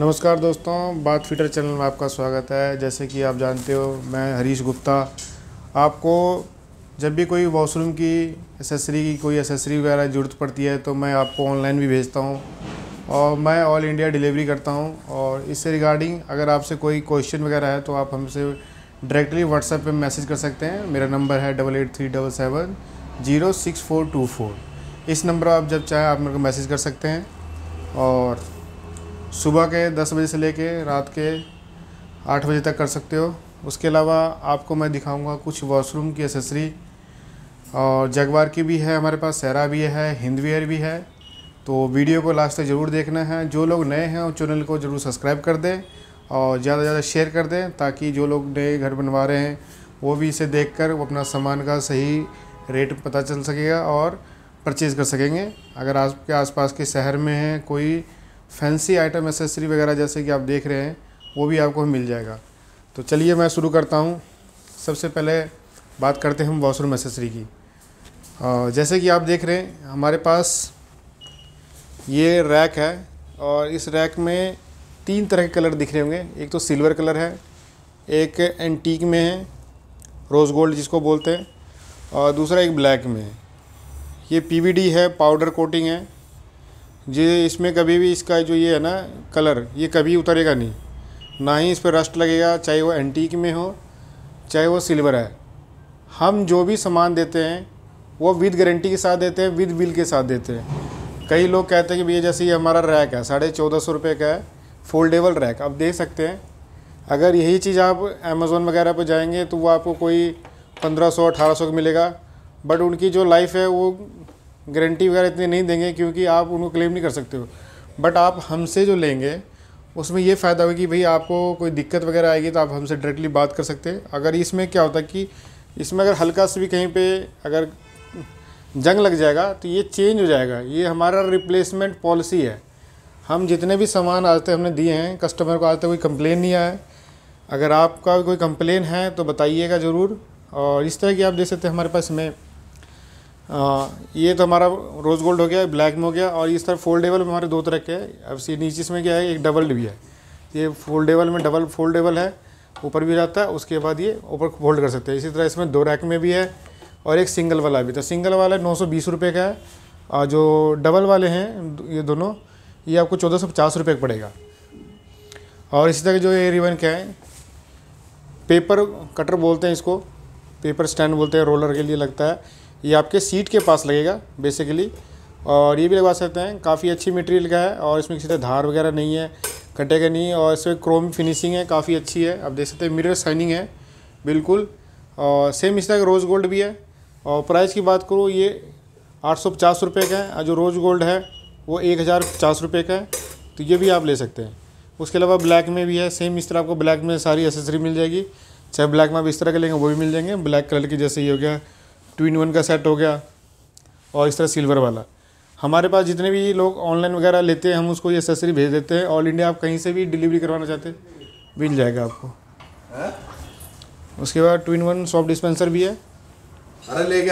नमस्कार दोस्तों बात फिटर चैनल में आपका स्वागत है जैसे कि आप जानते हो मैं हरीश गुप्ता आपको जब भी कोई वॉशरूम की एसेसरी की कोई एसेसरी वगैरह ज़रूरत पड़ती है तो मैं आपको ऑनलाइन भी भेजता हूँ और मैं ऑल इंडिया डिलीवरी करता हूँ और इससे रिगार्डिंग अगर आपसे कोई क्वेश्चन वगैरह है तो आप हमसे डायरेक्टली व्हाट्सएप पर मैसेज कर सकते हैं मेरा नंबर है double eight three double seven zero six four two four इस नंबर आप जब चाहें आप मेरे को मैसेज कर सकते हैं और सुबह के दस बजे से लेके रात के आठ बजे तक कर सकते हो उसके अलावा आपको मैं दिखाऊंगा कुछ वॉशरूम की एसेसरी और जगवार की भी है हमारे पास सहरा भी है हिंदवेयर भी है तो वीडियो को लास्ट तक ज़रूर देखना है जो लोग नए हैं उस चैनल को ज़रूर सब्सक्राइब कर दें और ज़्यादा से ज़्यादा शेयर कर दें ताकि जो लोग नए घर बनवा रहे हैं वो भी इसे देख कर वो अपना सामान का सही रेट पता चल सकेगा और परचेज़ कर सकेंगे अगर आपके आसपास के शहर में है कोई फैंसी आइटम एसेसरी वगैरह जैसे कि आप देख रहे हैं वो भी आपको मिल जाएगा तो चलिए मैं शुरू करता हूँ सबसे पहले बात करते हैं हम वॉशरूम एसेसरी की जैसे कि आप देख रहे हैं हमारे पास ये रैक है और इस रैक में तीन तरह के कलर दिख रहे होंगे एक तो सिल्वर कलर है एक एंटीक में है रोज़ गोल्ड जिसको बोलते हैं और दूसरा एक ब्लैक में है ये पीवीडी है पाउडर कोटिंग है ये इसमें कभी भी इसका जो ये है ना कलर ये कभी उतरेगा नहीं ना ही इस पर रस्ट लगेगा चाहे वो एंटीक में हो चाहे वो सिल्वर है हम जो भी सामान देते हैं वो विद गारंटी के साथ देते हैं विद बिल के साथ देते हैं कई लोग कहते हैं कि भैया जैसे ये हमारा रैक है साढ़े चौदह सौ रुपये का है फोल्डेबल रैक आप देख सकते हैं अगर यही चीज़ आप अमेज़ोन वगैरह पर जाएंगे तो वो आपको कोई पंद्रह सौ अठारह सौ का मिलेगा बट उनकी जो लाइफ है वो गारंटी वगैरह इतनी नहीं देंगे क्योंकि आप उनको क्लेम नहीं कर सकते हो बट आप हमसे जो लेंगे उसमें ये फ़ायदा होगा कि भाई आपको कोई दिक्कत वगैरह आएगी तो आप हमसे डायरेक्टली बात कर सकते हैं अगर इसमें क्या होता है कि इसमें अगर हल्का से भी कहीं पे अगर जंग लग जाएगा तो ये चेंज हो जाएगा ये हमारा रिप्लेसमेंट पॉलिसी है हम जितने भी सामान आज तक हमने दिए हैं कस्टमर को आज तक कोई कंप्लेन नहीं आया अगर आपका कोई कंप्लेन है तो बताइएगा ज़रूर और इस तरह की आप देख सकते हैं हमारे पास में ये तो हमारा रोज़ गोल्ड हो गया ब्लैक में हो गया और इस तरह फोल्डेबल में हमारे दो तरह के अब सी नीचे इसमें क्या है एक डबल भी है ये फोल्डेबल में डबल फोल्डेबल है ऊपर भी रहता है उसके बाद ये ऊपर फोल्ड कर सकते हैं इसी तरह इसमें दो रैक में भी है और एक सिंगल वाला भी तो सिंगल वाला नौ सौ बीस रुपये का है और जो डबल वाले हैं ये दोनों ये आपको चौदह सौ पचास रुपये का पड़ेगा और इसी तरह जो ये रिवन क्या है पेपर कटर बोलते हैं इसको पेपर स्टैंड बोलते हैं रोलर के लिए लगता है ये आपके सीट के पास लगेगा बेसिकली और ये भी लगवा सकते हैं काफ़ी अच्छी मटेरियल का है और इसमें किसी तरह धार वगैरह नहीं है कटेगा नहीं और इसमें क्रोम फिनिशिंग है काफ़ी अच्छी है आप देख सकते हैं मिरर शाइनिंग है बिल्कुल और सेम इस तरह रोज़ गोल्ड भी है और प्राइस की बात करूँ ये आठ सौ पचास रुपये का है जो रोज़ गोल्ड है वो एक हज़ार पचास रुपये का है तो ये भी आप ले सकते हैं उसके अलावा ब्लैक में भी है सेम इस तरह आपको ब्लैक में सारी एसेसरी मिल जाएगी चाहे ब्लैक में आप इस तरह के लेंगे वो भी मिल जाएंगे ब्लैक कलर की जैसे ये हो गया टू इन वन का सेट हो गया और इस तरह सिल्वर वाला हमारे पास जितने भी लोग ऑनलाइन वगैरह लेते हैं हम उसको ये एसेसरी भेज देते हैं ऑल इंडिया आप कहीं से भी डिलीवरी करवाना चाहते मिल जाएगा आपको उसके बाद two in one soft dispenser भी है अरे ले